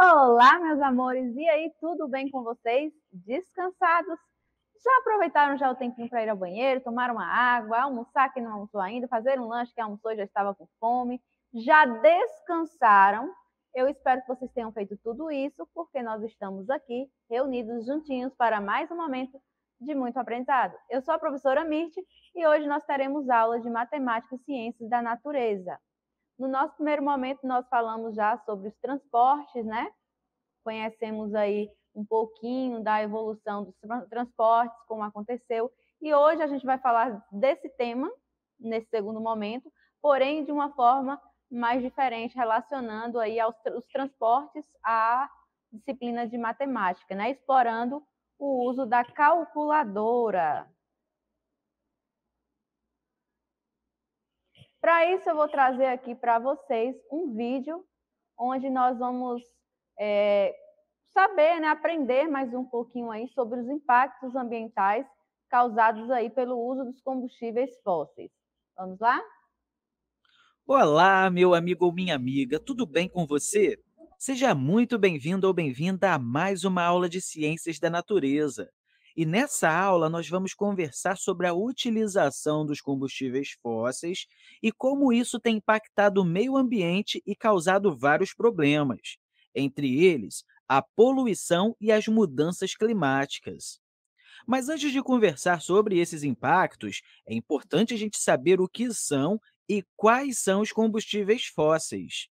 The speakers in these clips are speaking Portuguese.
Olá, meus amores! E aí, tudo bem com vocês? Descansados? Já aproveitaram já o tempinho para ir ao banheiro, tomar uma água, almoçar que não almoçou ainda, fazer um lanche que almoçou e já estava com fome? Já descansaram? Eu espero que vocês tenham feito tudo isso, porque nós estamos aqui reunidos juntinhos para mais um momento de muito aprendizado. Eu sou a professora Mirth e hoje nós teremos aula de matemática e ciências da natureza. No nosso primeiro momento, nós falamos já sobre os transportes, né? Conhecemos aí um pouquinho da evolução dos transportes, como aconteceu. E hoje a gente vai falar desse tema, nesse segundo momento, porém de uma forma mais diferente, relacionando aí aos, os transportes à disciplina de matemática, né? Explorando o uso da calculadora. Para isso, eu vou trazer aqui para vocês um vídeo onde nós vamos é, saber, né, aprender mais um pouquinho aí sobre os impactos ambientais causados aí pelo uso dos combustíveis fósseis. Vamos lá? Olá, meu amigo ou minha amiga, tudo bem com você? Seja muito bem-vindo ou bem-vinda a mais uma aula de Ciências da Natureza. E nessa aula, nós vamos conversar sobre a utilização dos combustíveis fósseis e como isso tem impactado o meio ambiente e causado vários problemas, entre eles a poluição e as mudanças climáticas. Mas antes de conversar sobre esses impactos, é importante a gente saber o que são e quais são os combustíveis fósseis.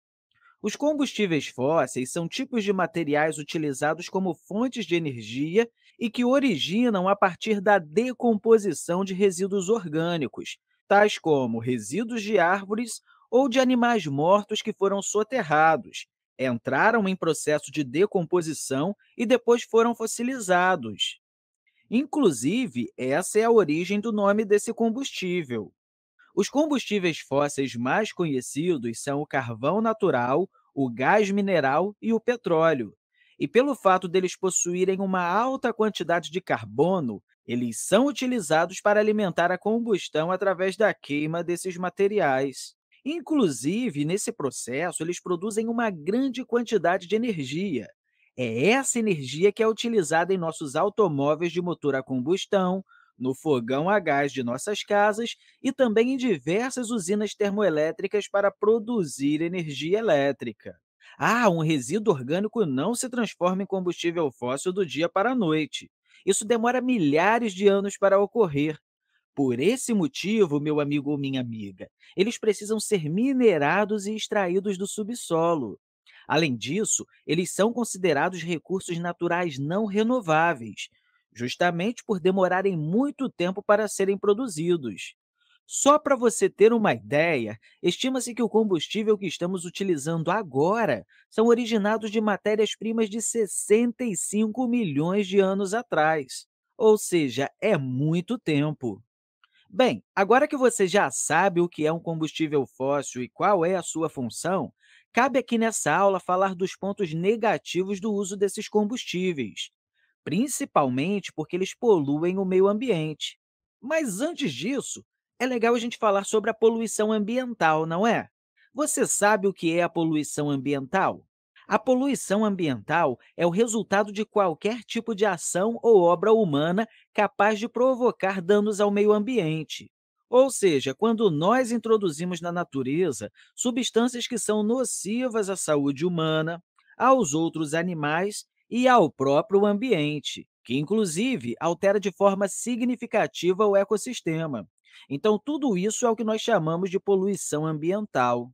Os combustíveis fósseis são tipos de materiais utilizados como fontes de energia e que originam a partir da decomposição de resíduos orgânicos, tais como resíduos de árvores ou de animais mortos que foram soterrados, entraram em processo de decomposição e depois foram fossilizados. Inclusive, essa é a origem do nome desse combustível. Os combustíveis fósseis mais conhecidos são o carvão natural, o gás mineral e o petróleo. E pelo fato deles possuírem uma alta quantidade de carbono, eles são utilizados para alimentar a combustão através da queima desses materiais. Inclusive, nesse processo, eles produzem uma grande quantidade de energia. É essa energia que é utilizada em nossos automóveis de motor a combustão, no fogão a gás de nossas casas e também em diversas usinas termoelétricas para produzir energia elétrica. Ah, um resíduo orgânico não se transforma em combustível fóssil do dia para a noite. Isso demora milhares de anos para ocorrer. Por esse motivo, meu amigo ou minha amiga, eles precisam ser minerados e extraídos do subsolo. Além disso, eles são considerados recursos naturais não renováveis, justamente por demorarem muito tempo para serem produzidos. Só para você ter uma ideia, estima-se que o combustível que estamos utilizando agora são originados de matérias-primas de 65 milhões de anos atrás. Ou seja, é muito tempo. Bem, agora que você já sabe o que é um combustível fóssil e qual é a sua função, cabe aqui nessa aula falar dos pontos negativos do uso desses combustíveis principalmente porque eles poluem o meio ambiente. Mas antes disso, é legal a gente falar sobre a poluição ambiental, não é? Você sabe o que é a poluição ambiental? A poluição ambiental é o resultado de qualquer tipo de ação ou obra humana capaz de provocar danos ao meio ambiente. Ou seja, quando nós introduzimos na natureza substâncias que são nocivas à saúde humana, aos outros animais e ao próprio ambiente, que inclusive altera de forma significativa o ecossistema. Então, tudo isso é o que nós chamamos de poluição ambiental.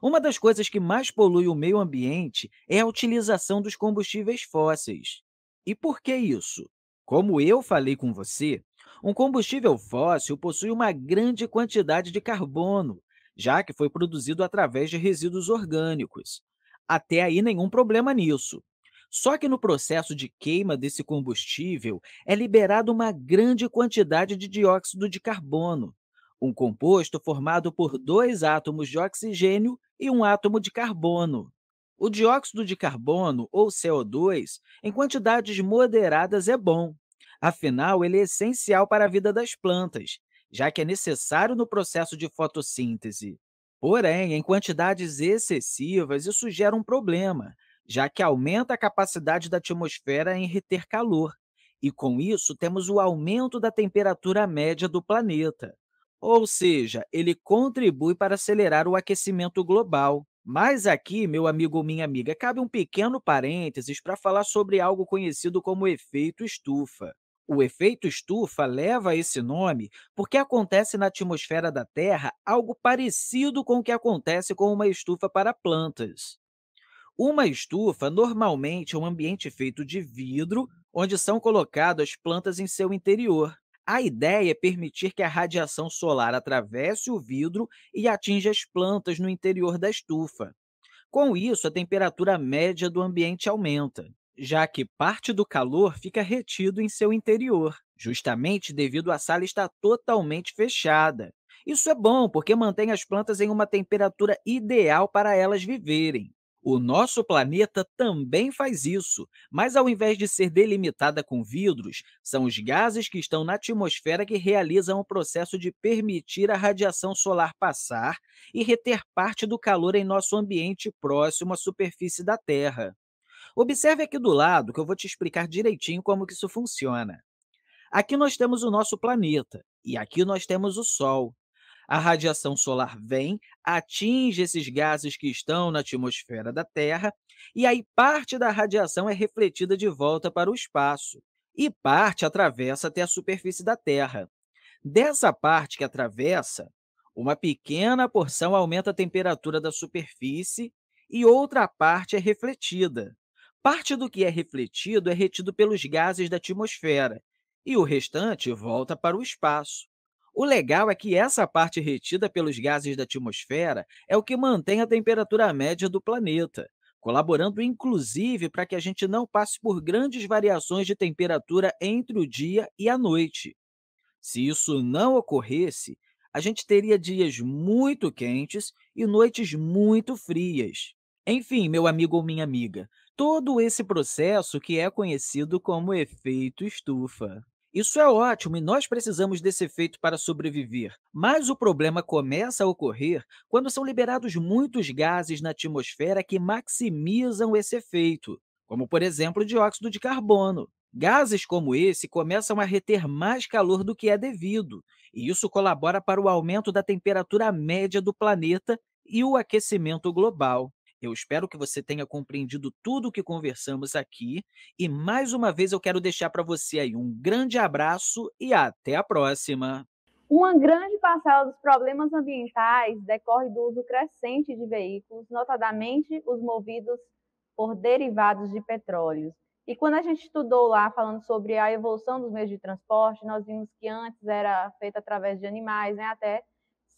Uma das coisas que mais polui o meio ambiente é a utilização dos combustíveis fósseis. E por que isso? Como eu falei com você, um combustível fóssil possui uma grande quantidade de carbono, já que foi produzido através de resíduos orgânicos. Até aí, nenhum problema nisso. Só que no processo de queima desse combustível é liberada uma grande quantidade de dióxido de carbono, um composto formado por dois átomos de oxigênio e um átomo de carbono. O dióxido de carbono, ou CO2, em quantidades moderadas é bom. Afinal, ele é essencial para a vida das plantas, já que é necessário no processo de fotossíntese. Porém, em quantidades excessivas, isso gera um problema, já que aumenta a capacidade da atmosfera em reter calor, e com isso temos o aumento da temperatura média do planeta. Ou seja, ele contribui para acelerar o aquecimento global. Mas aqui, meu amigo ou minha amiga, cabe um pequeno parênteses para falar sobre algo conhecido como efeito estufa. O efeito estufa leva esse nome porque acontece na atmosfera da Terra algo parecido com o que acontece com uma estufa para plantas. Uma estufa normalmente é um ambiente feito de vidro onde são colocadas plantas em seu interior. A ideia é permitir que a radiação solar atravesse o vidro e atinja as plantas no interior da estufa. Com isso, a temperatura média do ambiente aumenta, já que parte do calor fica retido em seu interior, justamente devido à sala estar totalmente fechada. Isso é bom porque mantém as plantas em uma temperatura ideal para elas viverem. O nosso planeta também faz isso, mas ao invés de ser delimitada com vidros, são os gases que estão na atmosfera que realizam o processo de permitir a radiação solar passar e reter parte do calor em nosso ambiente próximo à superfície da Terra. Observe aqui do lado que eu vou te explicar direitinho como que isso funciona. Aqui nós temos o nosso planeta e aqui nós temos o Sol. A radiação solar vem, atinge esses gases que estão na atmosfera da Terra, e aí parte da radiação é refletida de volta para o espaço, e parte atravessa até a superfície da Terra. Dessa parte que atravessa, uma pequena porção aumenta a temperatura da superfície e outra parte é refletida. Parte do que é refletido é retido pelos gases da atmosfera e o restante volta para o espaço. O legal é que essa parte retida pelos gases da atmosfera é o que mantém a temperatura média do planeta, colaborando inclusive para que a gente não passe por grandes variações de temperatura entre o dia e a noite. Se isso não ocorresse, a gente teria dias muito quentes e noites muito frias. Enfim, meu amigo ou minha amiga, todo esse processo que é conhecido como efeito estufa. Isso é ótimo e nós precisamos desse efeito para sobreviver. Mas o problema começa a ocorrer quando são liberados muitos gases na atmosfera que maximizam esse efeito, como, por exemplo, o dióxido de carbono. Gases como esse começam a reter mais calor do que é devido, e isso colabora para o aumento da temperatura média do planeta e o aquecimento global. Eu espero que você tenha compreendido tudo o que conversamos aqui e mais uma vez eu quero deixar para você aí um grande abraço e até a próxima. Uma grande parcela dos problemas ambientais decorre do uso crescente de veículos, notadamente os movidos por derivados de petróleo. E quando a gente estudou lá falando sobre a evolução dos meios de transporte, nós vimos que antes era feita através de animais, né? até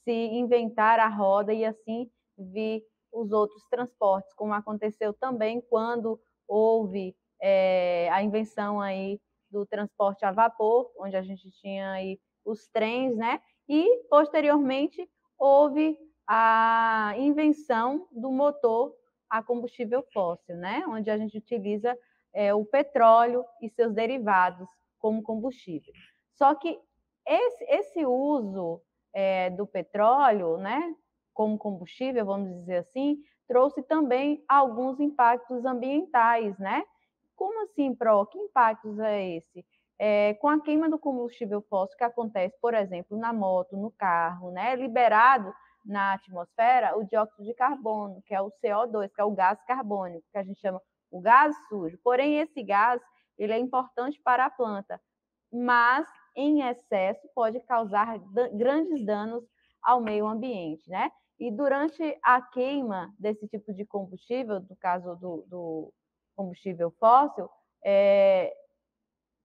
se inventar a roda e assim vir os outros transportes, como aconteceu também quando houve é, a invenção aí do transporte a vapor, onde a gente tinha aí os trens, né? E posteriormente houve a invenção do motor a combustível fóssil, né? Onde a gente utiliza é, o petróleo e seus derivados como combustível. Só que esse, esse uso é, do petróleo, né? como combustível, vamos dizer assim, trouxe também alguns impactos ambientais, né? Como assim, Pro? Que impactos é esse? É, com a queima do combustível fóssil que acontece, por exemplo, na moto, no carro, né? Liberado na atmosfera o dióxido de carbono, que é o CO2, que é o gás carbônico, que a gente chama o gás sujo. Porém, esse gás ele é importante para a planta, mas em excesso pode causar grandes danos ao meio ambiente, né? E durante a queima desse tipo de combustível, no caso do, do combustível fóssil, é,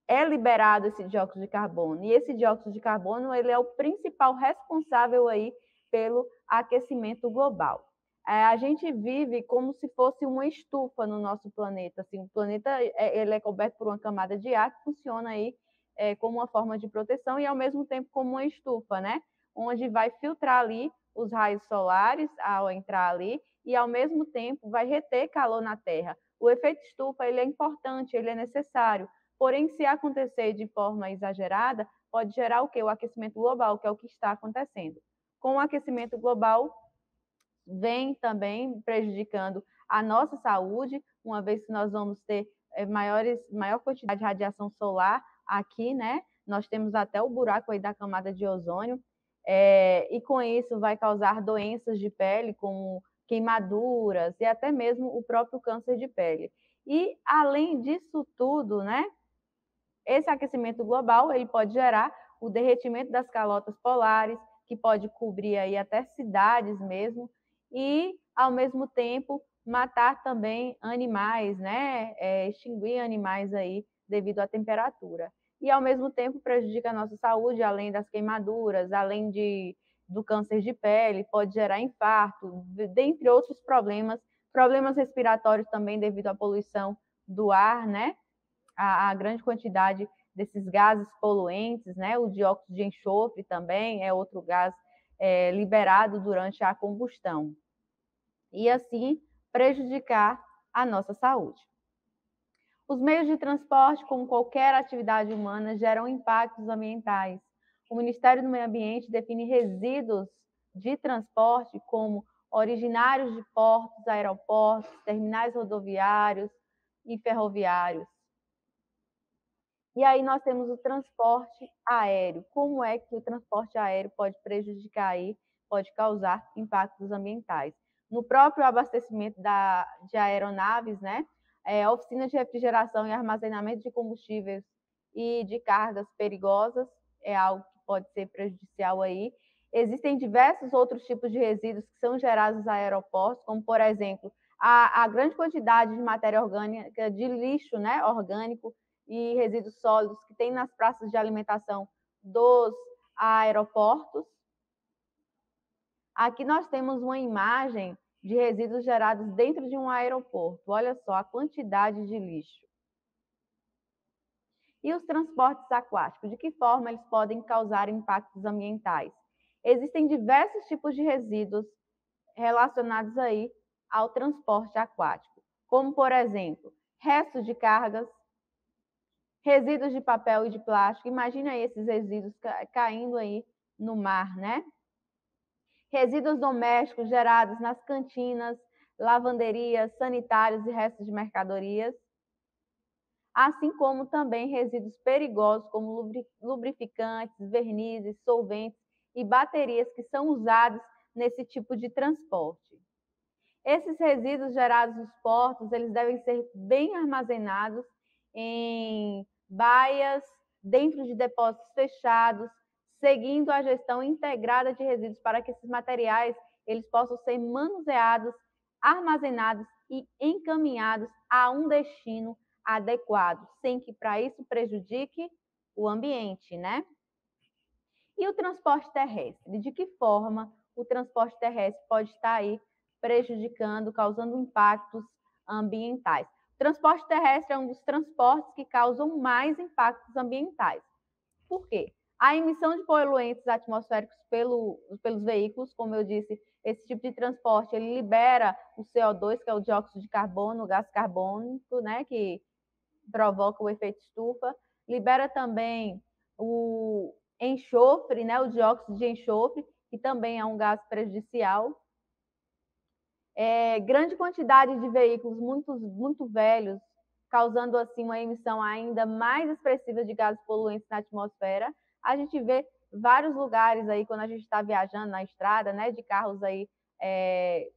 é liberado esse dióxido de carbono. E esse dióxido de carbono ele é o principal responsável aí pelo aquecimento global. É, a gente vive como se fosse uma estufa no nosso planeta. Assim, o planeta é, ele é coberto por uma camada de ar que funciona aí é, como uma forma de proteção e ao mesmo tempo como uma estufa, né? Onde vai filtrar ali os raios solares ao entrar ali e, ao mesmo tempo, vai reter calor na Terra. O efeito estufa ele é importante, ele é necessário. Porém, se acontecer de forma exagerada, pode gerar o que? O aquecimento global, que é o que está acontecendo. Com o aquecimento global, vem também prejudicando a nossa saúde, uma vez que nós vamos ter eh, maiores, maior quantidade de radiação solar aqui, né? Nós temos até o buraco aí da camada de ozônio, é, e com isso vai causar doenças de pele, como queimaduras e até mesmo o próprio câncer de pele. E além disso tudo, né? Esse aquecimento global ele pode gerar o derretimento das calotas polares, que pode cobrir aí até cidades mesmo, e ao mesmo tempo matar também animais, né? É, extinguir animais aí devido à temperatura e ao mesmo tempo prejudica a nossa saúde, além das queimaduras, além de, do câncer de pele, pode gerar infarto, dentre outros problemas, problemas respiratórios também devido à poluição do ar, né? A, a grande quantidade desses gases poluentes, né? O dióxido de enxofre também é outro gás é, liberado durante a combustão. E assim prejudicar a nossa saúde. Os meios de transporte, como qualquer atividade humana, geram impactos ambientais. O Ministério do Meio Ambiente define resíduos de transporte como originários de portos, aeroportos, terminais rodoviários e ferroviários. E aí nós temos o transporte aéreo. Como é que o transporte aéreo pode prejudicar e pode causar impactos ambientais? No próprio abastecimento da, de aeronaves, né? é, oficina de refrigeração e armazenamento de combustíveis e de cargas perigosas, é algo que pode ser prejudicial aí. Existem diversos outros tipos de resíduos que são gerados nos aeroportos, como, por exemplo, a, a, grande quantidade de matéria orgânica, de lixo né, orgânico e resíduos sólidos que tem nas praças de alimentação dos aeroportos. Aqui nós temos uma imagem de resíduos gerados dentro de um aeroporto. Olha só a quantidade de lixo. E os transportes aquáticos, de que forma eles podem causar impactos ambientais? Existem diversos tipos de resíduos relacionados aí ao transporte aquático, como por exemplo, restos de cargas, resíduos de papel e de plástico. Imagina esses resíduos caindo aí no mar, né? resíduos domésticos gerados nas cantinas, lavanderias, sanitários e restos de mercadorias, assim como também resíduos perigosos como lubrificantes, vernizes, solventes e baterias que são usados nesse tipo de transporte. Esses resíduos gerados nos portos, eles devem ser bem armazenados em baias, dentro de depósitos fechados, seguindo a gestão integrada de resíduos para que esses materiais eles possam ser manuseados, armazenados e encaminhados a um destino adequado, sem que para isso prejudique o ambiente, né? E o transporte terrestre? De que forma o transporte terrestre pode estar aí prejudicando, causando impactos ambientais? O transporte terrestre é um dos transportes que causam mais impactos ambientais. Por quê? A emissão de poluentes atmosféricos pelo, pelos veículos, como eu disse, esse tipo de transporte, ele libera o CO2, que é o dióxido de carbono, o gás carbônico, né, que provoca o efeito estufa, libera também o enxofre, né, o dióxido de enxofre, que também é um gás prejudicial. É, grande quantidade de veículos muito, muito velhos, causando assim uma emissão ainda mais expressiva de gases poluentes na atmosfera a gente vê vários lugares aí, quando a gente está viajando na estrada, né, de carros aí é,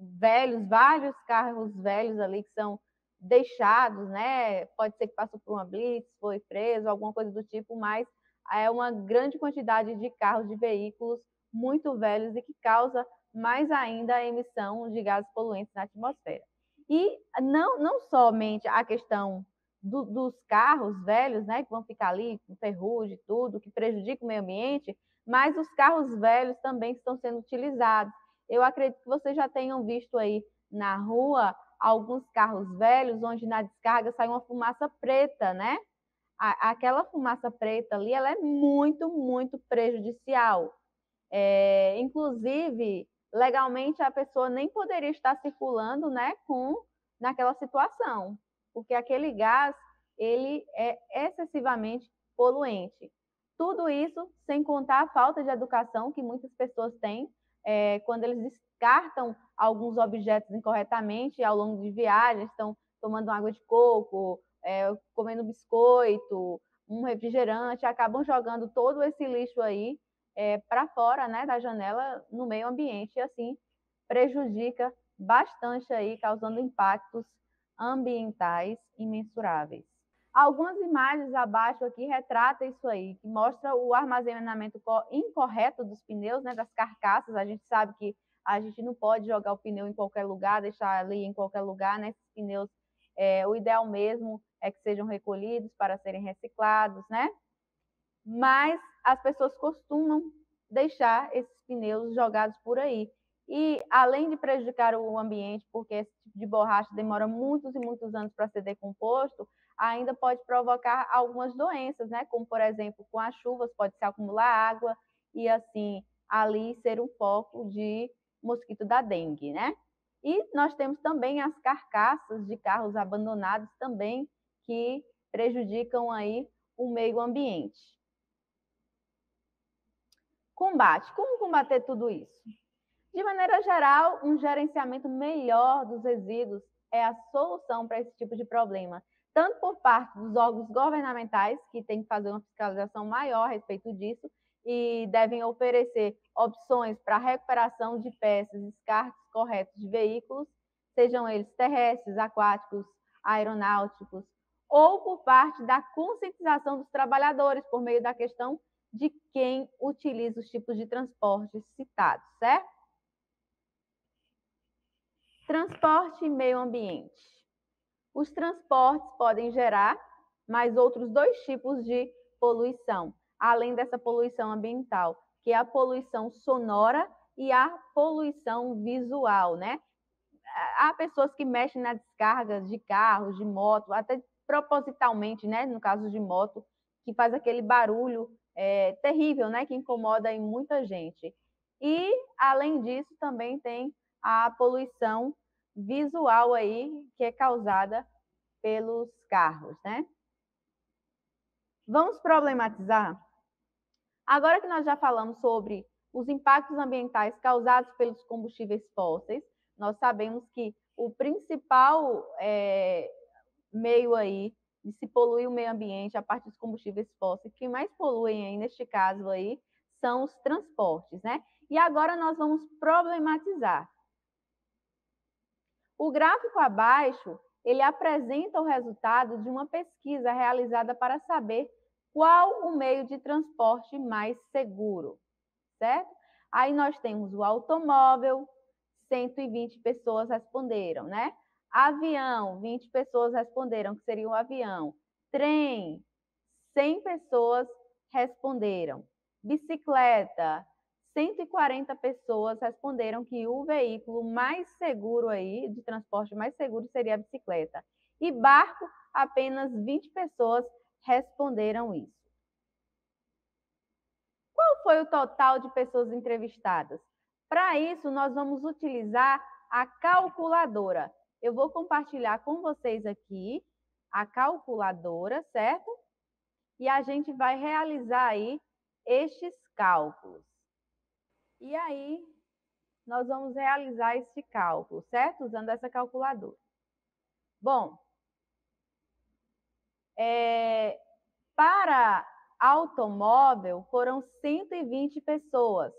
velhos, vários carros velhos ali que são deixados, né, pode ser que passou por uma blitz, foi preso, alguma coisa do tipo, mas é uma grande quantidade de carros, de veículos muito velhos e que causa mais ainda a emissão de gases poluentes na atmosfera. E não, não somente a questão do, dos carros velhos, né, que vão ficar ali com ferrugem, tudo, que prejudica o meio ambiente, mas os carros velhos também estão sendo utilizados. Eu acredito que vocês já tenham visto aí na rua alguns carros velhos onde na descarga sai uma fumaça preta, né? aquela fumaça preta ali, ela é muito, muito prejudicial. É, inclusive, legalmente a pessoa nem poderia estar circulando, né, com naquela situação, porque aquele gás ele é excessivamente poluente. Tudo isso sem contar a falta de educação que muitas pessoas têm é, quando eles descartam alguns objetos incorretamente ao longo de viagens, estão tomando água de coco, é, comendo biscoito, um refrigerante, acabam jogando todo esse lixo aí é, para fora, né, da janela, no meio ambiente e assim prejudica bastante aí, causando impactos ambientais imensuráveis. Algumas imagens abaixo aqui retrata isso aí, que mostra o armazenamento incorreto dos pneus, né, das carcaças. A gente sabe que a gente não pode jogar o pneu em qualquer lugar, deixar ali em qualquer lugar, né? Esses pneus, é, o ideal mesmo é que sejam recolhidos para serem reciclados, né? Mas as pessoas costumam deixar esses pneus jogados por aí e além de prejudicar o ambiente, porque esse tipo de borracha demora muitos e muitos anos para ser decomposto, ainda pode provocar algumas doenças, né? Como por exemplo, com as chuvas pode se acumular água e assim ali ser um foco de mosquito da dengue, né? E nós temos também as carcaças de carros abandonados também que prejudicam aí o meio ambiente. Combate. Como combater tudo isso? De maneira geral, um gerenciamento melhor dos resíduos é a solução para esse tipo de problema, tanto por parte dos órgãos governamentais, que têm que fazer uma fiscalização maior a respeito disso, e devem oferecer opções para recuperação de peças, descartes corretos de veículos, sejam eles terrestres, aquáticos, aeronáuticos, ou por parte da conscientização dos trabalhadores por meio da questão de quem utiliza os tipos de transporte citados, certo? Transporte e meio ambiente. Os transportes podem gerar mais outros dois tipos de poluição, além dessa poluição ambiental, que é a poluição sonora e a poluição visual, né? Há pessoas que mexem na descarga de carros, de moto, até propositalmente, né? No caso de moto, que faz aquele barulho é, terrível, né? Que incomoda em muita gente. E, além disso, também tem a poluição visual aí que é causada pelos carros, né? Vamos problematizar? Agora que nós já falamos sobre os impactos ambientais causados pelos combustíveis fósseis, nós sabemos que o principal é, meio aí de se poluir o meio ambiente a partir dos combustíveis fósseis, que mais poluem aí, neste caso aí, são os transportes, né? E agora nós vamos problematizar o gráfico abaixo, ele apresenta o resultado de uma pesquisa realizada para saber qual o meio de transporte mais seguro, certo? Aí nós temos o automóvel, 120 pessoas responderam, né? Avião, 20 pessoas responderam que seria o um avião. Trem, 100 pessoas responderam. Bicicleta, 140 pessoas responderam que o veículo mais seguro aí, de transporte mais seguro, seria a bicicleta. E barco, apenas 20 pessoas responderam isso. Qual foi o total de pessoas entrevistadas? Para isso, nós vamos utilizar a calculadora. Eu vou compartilhar com vocês aqui a calculadora, certo? E a gente vai realizar aí estes cálculos. E aí, nós vamos realizar esse cálculo, certo? Usando essa calculadora. Bom, é, para automóvel foram 120 pessoas.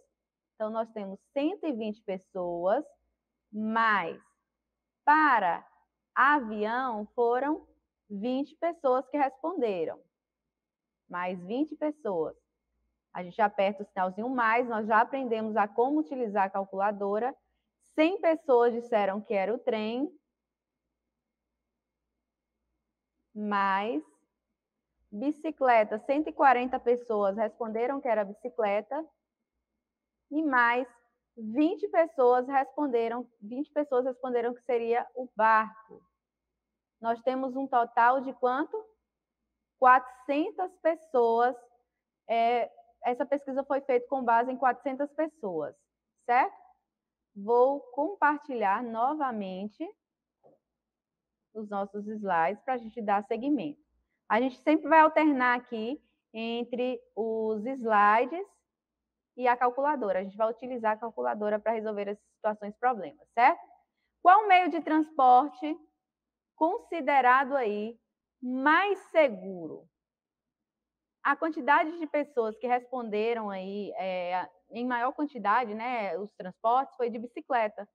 Então, nós temos 120 pessoas, mais para avião foram 20 pessoas que responderam. Mais 20 pessoas. A gente aperta o sinalzinho mais, nós já aprendemos a como utilizar a calculadora. 100 pessoas disseram que era o trem, mais bicicleta, 140 pessoas responderam que era bicicleta, e mais 20 pessoas responderam, 20 pessoas responderam que seria o barco. Nós temos um total de quanto? 400 pessoas é, essa pesquisa foi feita com base em 400 pessoas, certo? Vou compartilhar novamente os nossos slides para a gente dar seguimento. A gente sempre vai alternar aqui entre os slides e a calculadora. A gente vai utilizar a calculadora para resolver essas situações e problemas, certo? Qual meio de transporte considerado aí mais seguro? a quantidade de pessoas que responderam aí é, em maior quantidade, né, os transportes, foi de bicicleta.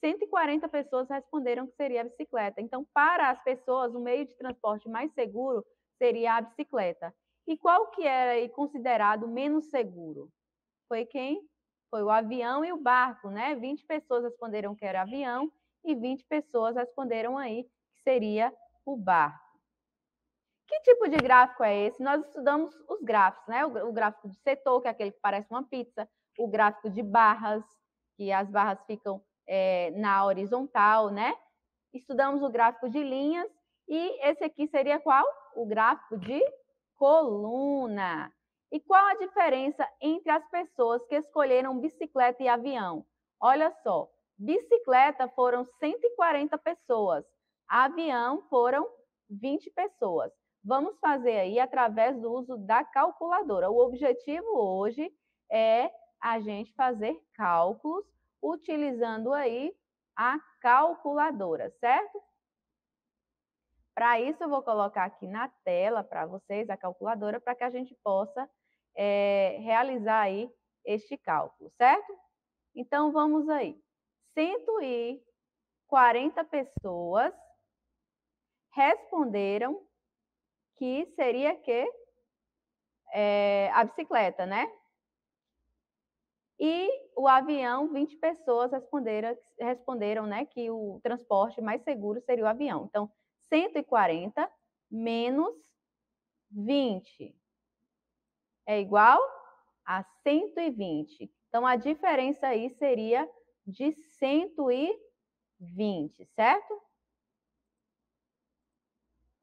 140 pessoas responderam que seria a bicicleta. Então, para as pessoas, o meio de transporte mais seguro seria a bicicleta. E qual que era considerado menos seguro? Foi quem? Foi o avião e o barco, né? 20 pessoas responderam que era avião e 20 pessoas responderam aí que seria o barco. Que tipo de gráfico é esse? Nós estudamos os gráficos, né? O, gráfico de setor, que é aquele que parece uma pizza, o gráfico de barras, que as barras ficam é, na horizontal, né? Estudamos o gráfico de linhas e esse aqui seria qual? O gráfico de coluna. E qual a diferença entre as pessoas que escolheram bicicleta e avião? Olha só, bicicleta foram 140 pessoas, avião foram 20 pessoas vamos fazer aí através do uso da calculadora. O objetivo hoje é a gente fazer cálculos utilizando aí a calculadora, certo? Para isso, eu vou colocar aqui na tela para vocês a calculadora para que a gente possa é, realizar aí este cálculo, certo? Então, vamos aí. 140 pessoas responderam que seria que é, a bicicleta, né? E o avião, 20 pessoas responderam, responderam né, que o transporte mais seguro seria o avião. Então, 140 menos 20 é igual a 120. Então, a diferença aí seria de 120, certo?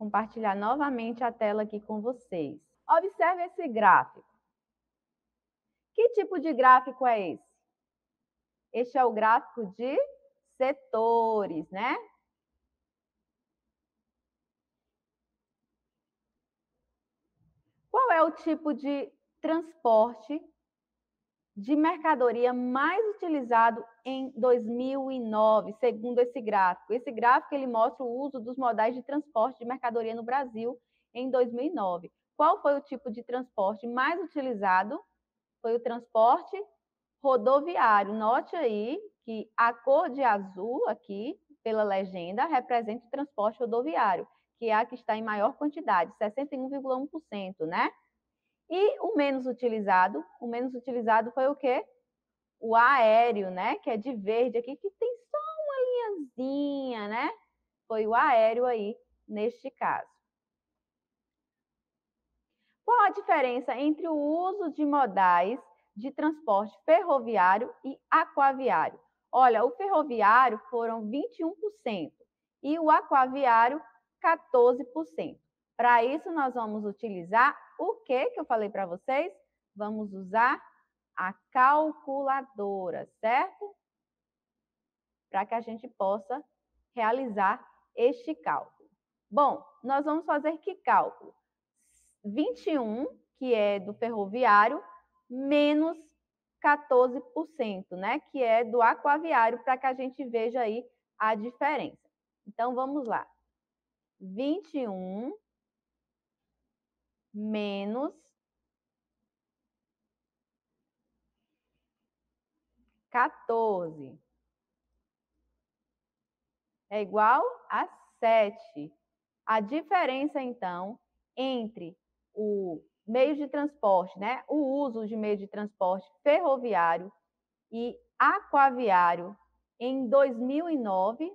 compartilhar novamente a tela aqui com vocês. Observe esse gráfico. Que tipo de gráfico é esse? Este é o gráfico de setores, né? Qual é o tipo de transporte de mercadoria mais utilizado em 2009, segundo esse gráfico. Esse gráfico ele mostra o uso dos modais de transporte de mercadoria no Brasil em 2009. Qual foi o tipo de transporte mais utilizado? Foi o transporte rodoviário. Note aí que a cor de azul aqui, pela legenda, representa o transporte rodoviário, que é a que está em maior quantidade, 61,1%, né? E o menos utilizado, o menos utilizado foi o quê? O aéreo, né? Que é de verde aqui, que tem só uma linhazinha, né? Foi o aéreo aí neste caso. Qual a diferença entre o uso de modais de transporte ferroviário e aquaviário? Olha, o ferroviário foram 21% e o aquaviário 14%. Para isso, nós vamos utilizar o que que eu falei para vocês? Vamos usar a calculadora, certo? Para que a gente possa realizar este cálculo. Bom, nós vamos fazer que cálculo? 21, que é do ferroviário, menos 14%, né? Que é do aquaviário, para que a gente veja aí a diferença. Então, vamos lá. 21 menos 14 é igual a 7. A diferença, então, entre o meio de transporte, né, o uso de meio de transporte ferroviário e aquaviário em 2009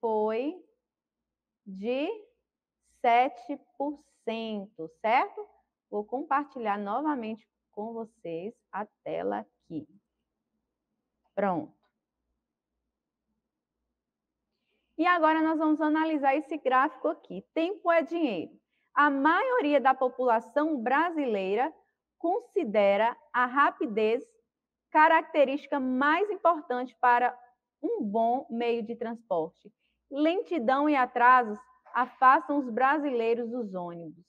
foi de 7%, certo? Vou compartilhar novamente com vocês a tela aqui. Pronto. E agora nós vamos analisar esse gráfico aqui. Tempo é dinheiro. A maioria da população brasileira considera a rapidez característica mais importante para um bom meio de transporte. Lentidão e atrasos afastam os brasileiros dos ônibus.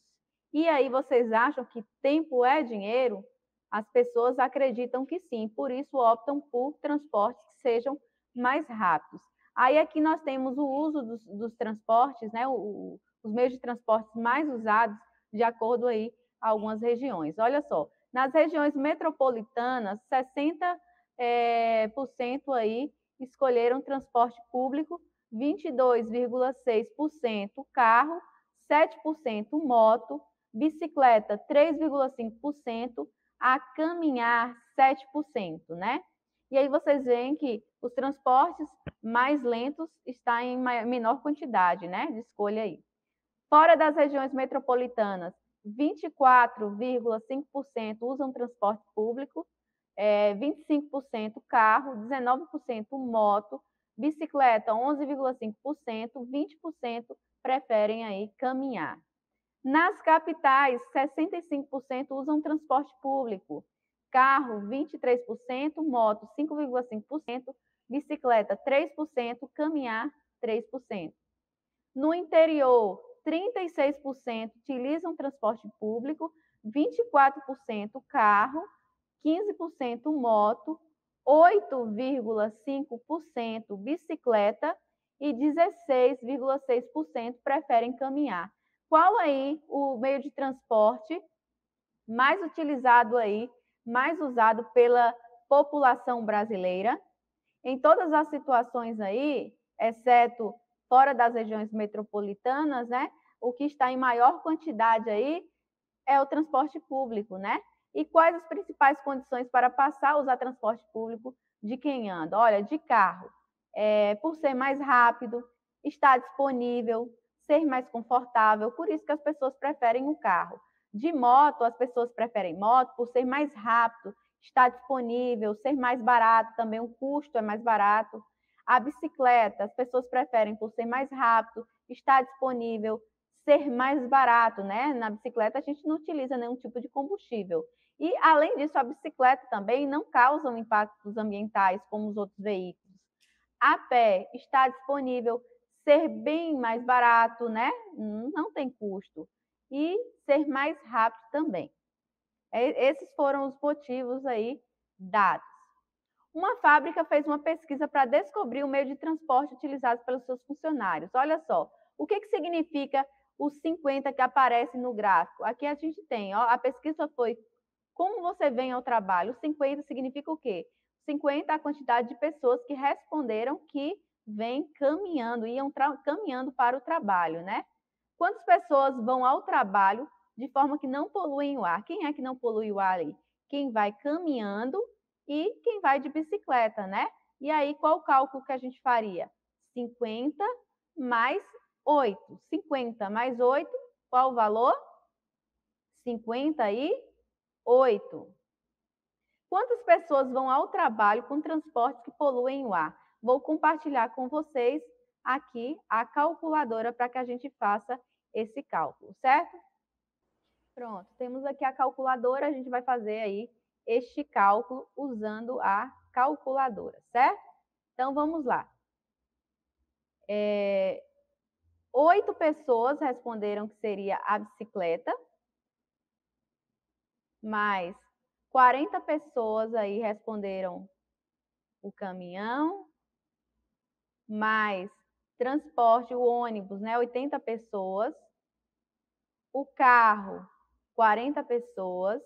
E aí vocês acham que tempo é dinheiro? As pessoas acreditam que sim, por isso optam por transportes que sejam mais rápidos. Aí aqui nós temos o uso dos, dos transportes, né, o, os meios de transporte mais usados, de acordo aí algumas regiões. Olha só, nas regiões metropolitanas, 60% é, eh, por cento aí escolheram transporte público, 22,6% carro, 7% moto, bicicleta 3,5%, a caminhar 7%, né? E aí vocês veem que os transportes mais lentos estão em menor quantidade, né? De escolha aí. Fora das regiões metropolitanas, 24,5% usam transporte público, é, 25% carro, 19% moto, Bicicleta, 11,5%, 20% preferem aí caminhar. Nas capitais, 65% usam transporte público. Carro, 23%, moto, 5,5%, bicicleta, 3%, caminhar, 3%. No interior, 36% utilizam transporte público, 24% carro, 15% moto 8,5% bicicleta e 16,6% preferem caminhar. Qual aí o meio de transporte mais utilizado aí, mais usado pela população brasileira? Em todas as situações aí, exceto fora das regiões metropolitanas, né? O que está em maior quantidade aí é o transporte público, né? E quais as principais condições para passar a usar transporte público de quem anda? Olha, de carro, é, por ser mais rápido, estar disponível, ser mais confortável, por isso que as pessoas preferem o carro. De moto, as pessoas preferem moto por ser mais rápido, estar disponível, ser mais barato, também o custo é mais barato. A bicicleta, as pessoas preferem por ser mais rápido, estar disponível, ser mais barato, né? Na bicicleta a gente não utiliza nenhum tipo de combustível. E, além disso, a bicicleta também não causa impactos ambientais como os outros veículos. A pé está disponível, ser bem mais barato, né? Não tem custo. E ser mais rápido também. É, esses foram os motivos aí dados. Uma fábrica fez uma pesquisa para descobrir o meio de transporte utilizado pelos seus funcionários. Olha só, o que, que significa os 50 que aparecem no gráfico? Aqui a gente tem, ó, a pesquisa foi como você vem ao trabalho? 50 significa o quê? 50 é a quantidade de pessoas que responderam que vem caminhando, iam caminhando para o trabalho, né? Quantas pessoas vão ao trabalho de forma que não poluem o ar? Quem é que não polui o ar ali? Quem vai caminhando e quem vai de bicicleta, né? E aí, qual o cálculo que a gente faria? 50 mais 8. 50 mais 8, qual o valor? 50 e Oito. Quantas pessoas vão ao trabalho com transportes que poluem o ar? Vou compartilhar com vocês aqui a calculadora para que a gente faça esse cálculo, certo? Pronto, temos aqui a calculadora, a gente vai fazer aí este cálculo usando a calculadora, certo? Então vamos lá. É... Oito pessoas responderam que seria a bicicleta, mas 40 pessoas aí responderam o caminhão, mais transporte, o ônibus, né? 80 pessoas. O carro, 40 pessoas.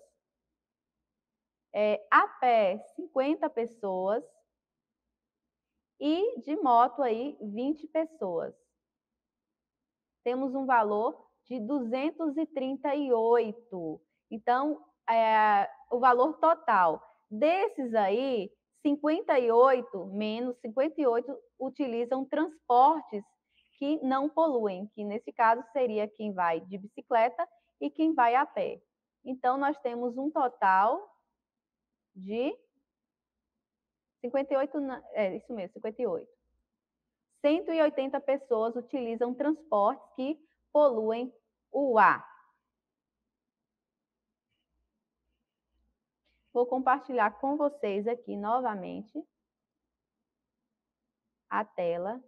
É, a pé, 50 pessoas. E de moto aí, 20 pessoas. Temos um valor de 238. Então, é, o valor total. Desses aí, 58, menos 58, utilizam transportes que não poluem, que nesse caso seria quem vai de bicicleta e quem vai a pé. Então, nós temos um total de 58, é isso mesmo, 58. 180 pessoas utilizam transportes que poluem o ar. Vou compartilhar com vocês aqui novamente a tela,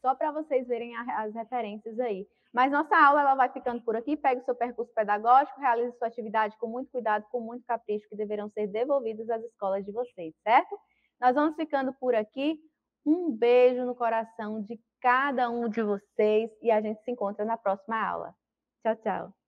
só para vocês verem as referências aí. Mas nossa aula ela vai ficando por aqui. Pegue o seu percurso pedagógico, realize sua atividade com muito cuidado, com muito capricho, que deverão ser devolvidos às escolas de vocês, certo? Nós vamos ficando por aqui. Um beijo no coração de cada um de vocês e a gente se encontra na próxima aula. Tchau, tchau.